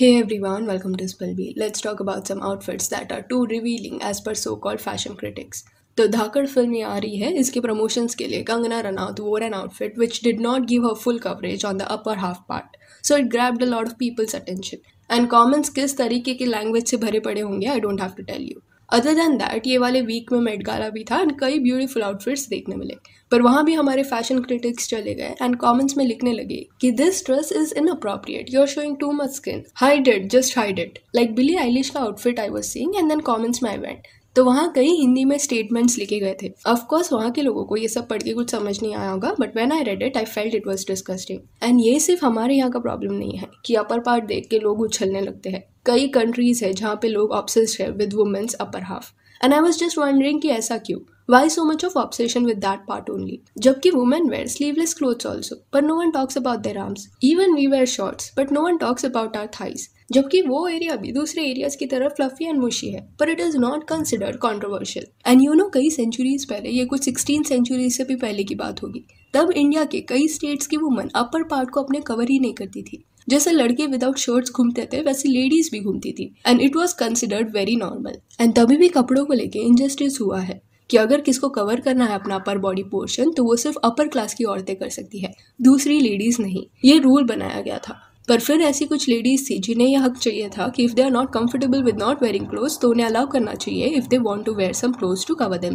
Hey everyone, welcome to Spelby. Let's talk about some outfits that are too revealing as per so-called fashion critics. तो धाकड़ film ये आ रही है इसके promotions के लिए Kangana Ranaut wore an outfit which did not give her full coverage on the upper half part so it grabbed a lot of people's attention and comments किस तरीके के लैंग्वेज से भरे पड़े होंगे I don't have to tell you other than that ये वाले week में मेट गाला भी था एंड कई ब्यूटीफुल आउटफिट्स देखने मिले पर वहाँ भी हमारे फैशन क्रिटिक्स चले गए एंड कॉमेंट्स में लिखने लगे कि this dress is inappropriate you are showing too much skin hide it just hide it like Billie Eilish का outfit I was seeing and then comments में आई वेंट तो वहाँ कई हिंदी में स्टेटमेंट्स लिखे गए थे ऑफकोर्स वहाँ के लोगों को ये सब पढ़ के कुछ समझ नहीं आया होगा but when I read it I felt it was disgusting and ये सिर्फ हमारे यहाँ का प्रॉब्लम नहीं है कि अपर पार्ट देख के लोग उछलने लगते हैं कई कंट्रीज है जहाँ पे लोग ऑप्सेस्ड है with women's upper half and I was just wondering कि ऐसा क्यों why so much of obsession with that part only जबकि women wear sleeveless clothes also पर no one talks about their arms even we wear shorts but no one talks about our thighs जबकि वो area भी दूसरे areas की तरह fluffy and मुशी है पर it is not considered controversial and you know कई सेंचुरीज पहले ये कुछ सिक्सटीन सेंचुरी से भी पहले की बात होगी तब इंडिया के कई स्टेट्स की वुमन अपर पार्ट को अपने कवर ही नहीं करती थी जैसे लड़के विदाउट शर्ट्स घूमते थे वैसे लेडीज भी घूमती थी and it was considered very normal and तभी भी कपड़ों को लेके इंजस्टिस हुआ है कि अगर किसको कवर करना है अपना अपर बॉडी पोर्शन तो वो सिर्फ अपर क्लास की औरतें कर सकती है दूसरी लेडीज़ नहीं ये रूल बनाया गया था पर फिर ऐसी कुछ लेडीज थी जिन्हें यह हक चाहिए था कि if they are not comfortable with not wearing clothes तो उन्हें अलाउ करना चाहिए if they want to wear some clothes to cover them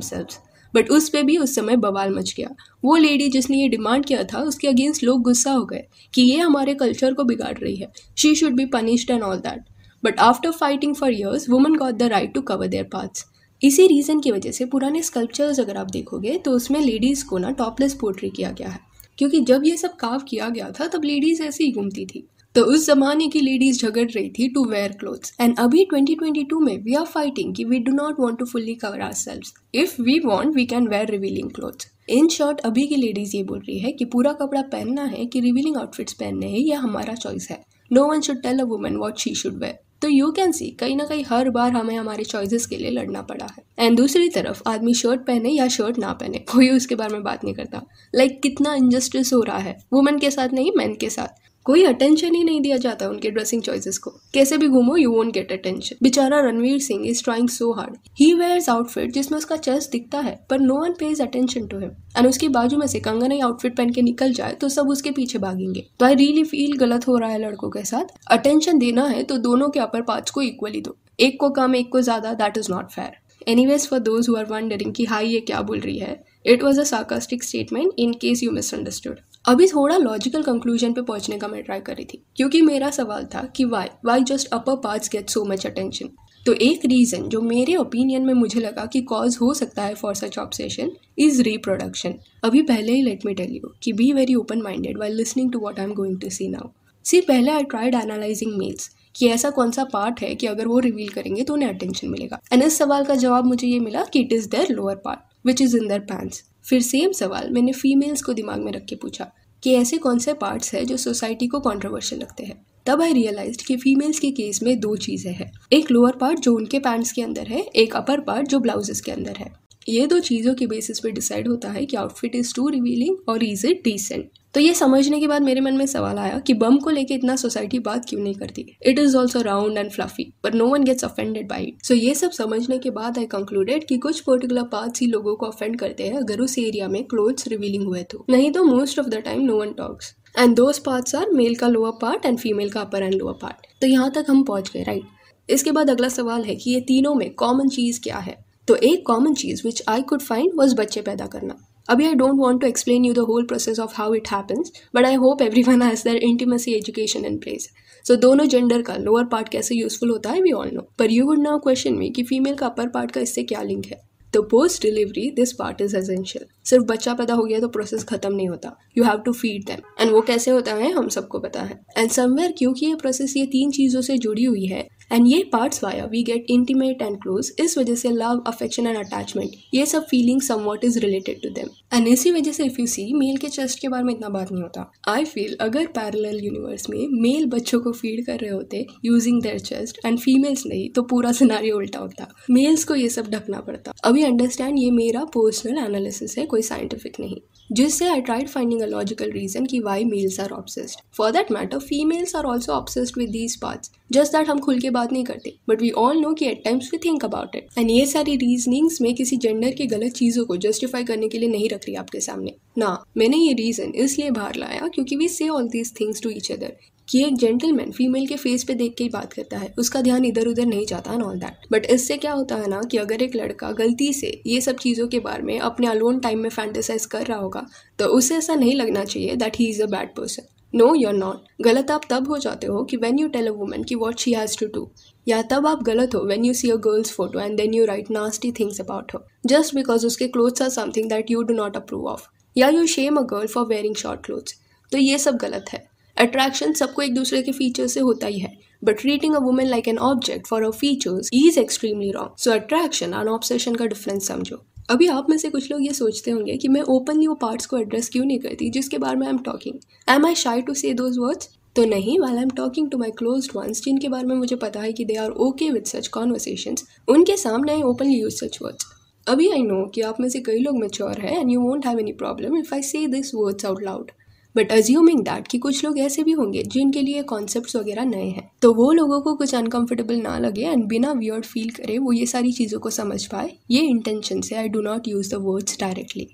but उस पर भी उस समय बवाल मच गया वो लेडी जिसने ये डिमांड किया था उसके अगेंस्ट लोग गुस्सा हो गए कि ये हमारे कल्चर को बिगाड़ रही है she should be punished and all that but after fighting for years woman got the right to cover their parts इसी रीज़न की वजह से पुराने स्कल्पचर्स अगर आप देखोगे तो उसमें लेडीज़ को ना टॉपलेस पोर्ट्री किया गया है क्योंकि जब ये सब काव किया गया था तब लेडीज़ ऐसे ही घूमती थी तो उस जमाने की लेडीज झगड़ रही थी टू वेयर क्लोथ्स एंड अभी 2022 में वी आर फाइटिंग कि we do not want to fully cover ourselves if we want we can wear revealing clothes in short अभी की लेडीज ये बोल रही है कि पूरा कपड़ा पहनना है कि रिवीलिंग आउटफिट्स पहनने हैं यह हमारा चॉइस है no one should tell a woman what she should wear तो यू कैन सी कहीं ना कहीं हर बार हमें हमारे चॉइसेस के लिए लड़ना पड़ा है एंड दूसरी तरफ आदमी शर्ट पहने या शर्ट ना पहने कोई उसके बारे में बात नहीं करता लाइक like, कितना इनजस्टिस हो रहा है वुमेन के साथ नहीं मैन के साथ कोई अटेंशन ही नहीं दिया जाता उनके ड्रेसिंग चॉइसेस को कैसे भी घूमो यू वोंट गेट अटेंशन बेचारा Ranveer Singh is trying so hard he wears outfit जिसमें उसका चेस्ट दिखता है पर no one pays attention to him and उसके बाजू में से कंगना ही आउटफिट पहन के निकल जाए तो सब उसके पीछे भागेंगे तो आई रियली फील गलत हो रहा है लड़कों के साथ अटेंशन देना है तो दोनों के अपर पार्ट को इक्वली दो एक को कम एक को ज्यादा that is not fair anyways for those who are wondering कि हाई ये क्या बोल रही है it was a sarcastic statement in case you misunderstood अभी थोड़ा लॉजिकल कंक्लूजन पे पहुंचने का मैं ट्राई करी थी क्योंकि मेरा सवाल था कि why why just upper parts get so much attention तो एक रीज़न जो मेरे ओपिनियन में मुझे लगा कि कॉज हो सकता है for such obsession is reproduction अभी पहले ही लेट मी टेल यू कि be very open minded while listening to what I am going to say now see पहले आई ट्राइड एनालाइजिंग मेल्स कि ऐसा कौन सा पार्ट है कि अगर वो रिवील करेंगे तो उन्हें अटेंशन मिलेगा एंड इस सवाल का जवाब मुझे ये मिला कि it is their lower part which is in their pants फिर सेम सवाल मैंने फीमेल्स को दिमाग में रख के पूछा कि ऐसे कौन से पार्ट्स हैं जो सोसाइटी को कॉन्ट्रोवर्शियल लगते हैं तब आई रियलाइज कि फीमेल्स के केस में दो चीज़ें हैं एक लोअर पार्ट जो उनके पैंट्स के अंदर है एक अपर पार्ट जो ब्लाउजेस के अंदर है ये दो चीज़ों के बेसिस पे डिसाइड होता है कि आउटफिट इज़ टू रिवीलिंग और इज़ इट डिसेंट तो ये समझने के बाद मेरे मन में सवाल आया कि बम को लेके इतना सोसाइटी बात क्यों नहीं करती it is also round and fluffy but no one gets offended by it so ये सब समझने के बाद आई कंक्लूडेड कि कुछ पर्टिकुलर पार्ट्स ही लोगों को ऑफेंड करते हैं अगर उस एरिया में क्लोथ्स रिवीलिंग हुए तो नहीं तो most of the time no one talks and those parts are male का लोअर पार्ट एंड फीमेल का अपर एंड लोअर पार्ट तो यहाँ तक हम पहुँच गए राइट right? इसके बाद अगला सवाल है कि ये तीनों में कॉमन चीज़ क्या है तो एक कॉमन चीज़ which I could find was बच्चे पैदा करना अभी I don't want to explain you the whole process of how it happens but I hope every one has their intimacy education in place so दोनों gender का lower part कैसे useful होता है we all know पर you would now question में कि female का upper part का इससे क्या लिंक है तो post delivery this part is essential सिर्फ बच्चा पैदा हो गया तो प्रोसेस खत्म नहीं होता you have to feed them and वो कैसे होता है हम सबको पता है एंड समवेयर क्योंकि ये प्रोसेस ये तीन चीज़ों से जुड़ी हुई है एंड ये parts via we get intimate and close इस वजह से लव अफेक्शन एंड अटैचमेंट ये सब feeling somewhat is related to them and इसी वजह से इफ यू सी मेल के चेस्ट के बारे में इतना बात नहीं होता आई फील अगर पैरल यूनिवर्स में मेल बच्चों को फीड कर रहे होते using their chest and females नहीं तो पूरा सिनारी उल्टा होता मेल्स को ये सब ढकना पड़ता अभी अंडरस्टैंड ये मेरा पर्सनल एनालिसिस है कोई साइंटिफिक नहीं जिससे I tried finding a logical reason की why males are obsessed for that matter females are also obsessed with these part just that हम खुल के बात नहीं करते बट वी ऑल नो कि at times we think about it and ये सारी रीजनिंग्स में किसी जेंडर के गलत चीज़ों को जस्टिफाई करने के लिए नहीं रख रही आपके सामने ना मैंने ये रीज़न इसलिए बाहर लाया क्योंकि we say all these things to each other कि एक जेंटलमैन फीमेल के फेस पे देख के ही बात करता है उसका ध्यान इधर उधर नहीं जाता ऑल दैट बट इससे क्या होता है ना कि अगर एक लड़का गलती से ये सब चीज़ों के बारे में अपने अलोन टाइम में फैंटेसाइज कर रहा होगा तो उसे ऐसा नहीं लगना चाहिए that he is a bad person no you're not गलत आप तब हो जाते हो कि when you tell a woman की what she has to do या तब आप गलत हो when you see a girl's photo and then you write nasty things about her just because उसके clothes are something that you do not approve of या you shame a girl for wearing short clothes तो ये सब गलत है attraction सबको एक दूसरे के फीचर से होता ही है but treating a women like an object for her features is extremely wrong so attraction and obsession का डिफरेंस समझो अभी आप में से कुछ लोग ये सोचते होंगे कि मैं ओपनली वो पार्ट्स को एड्रेस क्यों नहीं करती जिसके बारे में I am talking am I shy to say those words तो नहीं well I am talking to my close ones जिनके बारे में मुझे पता है कि they are okay with such conversation उनके सामने I openly use such words अभी आई नो कि आप में से कई लोग मेच्योर हैं and you won't have any problem if I say this words out loud but assuming that कि कुछ लोग ऐसे भी होंगे जिनके लिए कॉन्सेप्ट वगैरह नए हैं तो वो लोगों को कुछ अनकंफर्टेबल ना लगे एंड बिना वियर्ड फील करे वो ये सारी चीज़ों को समझ पाए ये इंटेंशन से I do not use the words directly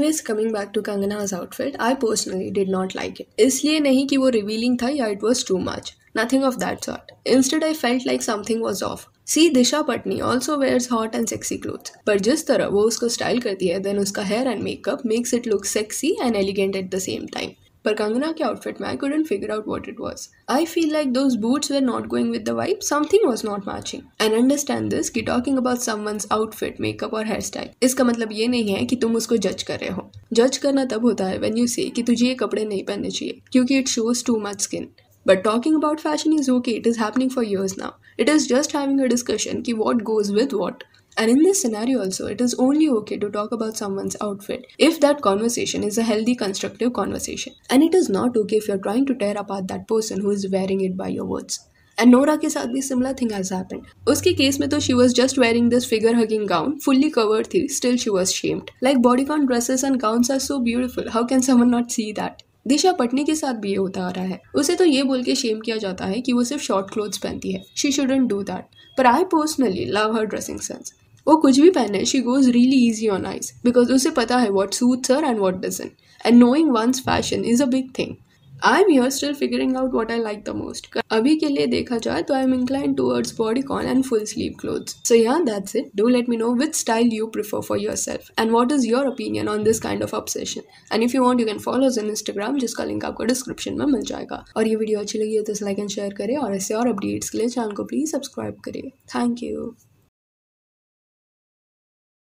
ways coming back to Kangana's outfit I personally did not like it इसलिए नहीं कि वो रिवीलिंग था या it was too much nothing of that sort instead I felt like something was off see Disha Patani also wears hot and sexy cloth पर जिस तरह वो उसको स्टाइल करती है देन उसका hair and makeup makes it look sexy and elegant at the same time पर कंगना के आउटफिट में I couldn't figure out what it was I feel like those boots were not going with the vibe something was not matching and understand this की talking about someone's outfit makeup और hair style इसका मतलब ये नहीं है कि तुम उसको जज कर रहे हो जज करना तब होता है वेन यू से कि तुझे ये कपड़े नहीं पहनने चाहिए क्योंकि it shows too much skin but talking about fashion is okay it is happening for years now it is just having a discussion की what goes with what And in this scenario, also, it is only okay to talk about someone's outfit if that conversation is a healthy, constructive conversation. And it is not okay if you're trying to tear apart that person who is wearing it by your words. And Nora ke saath bhi similar thing has happened. Uski case mein to she was just wearing this figure hugging gown, fully covered thi, still she was shamed. Like bodycon dresses and gowns are so beautiful, how can someone not see that? Disha Patani के साथ भी ये होता आ रहा है उसे तो ये बोल के शेम किया जाता है कि वो सिर्फ शॉर्ट क्लोथ्स पहनती है शी शुडेंट डू दैट पर आई पर्सनली लव हर वो कुछ भी पहने she goes really easy on eyes because उसे पता है what suits her and what doesn't and knowing one's fashion is a big thing I am your still figuring out what I like the most अभी के लिए देखा जाए तो I am incline towards body con and full sleeve cloth so yeah that's it do let me know which style you prefer for your self and what is your opinion on this kind of obsession and if you want you can follow in Instagram जिसका link आपको description में मिल जाएगा और ये video अच्छी लगी है तो लाइक एंड शेयर करें और ऐसे और अपडेट्स के लिए चैनल को प्लीज सब्सक्राइब करें थैंक यू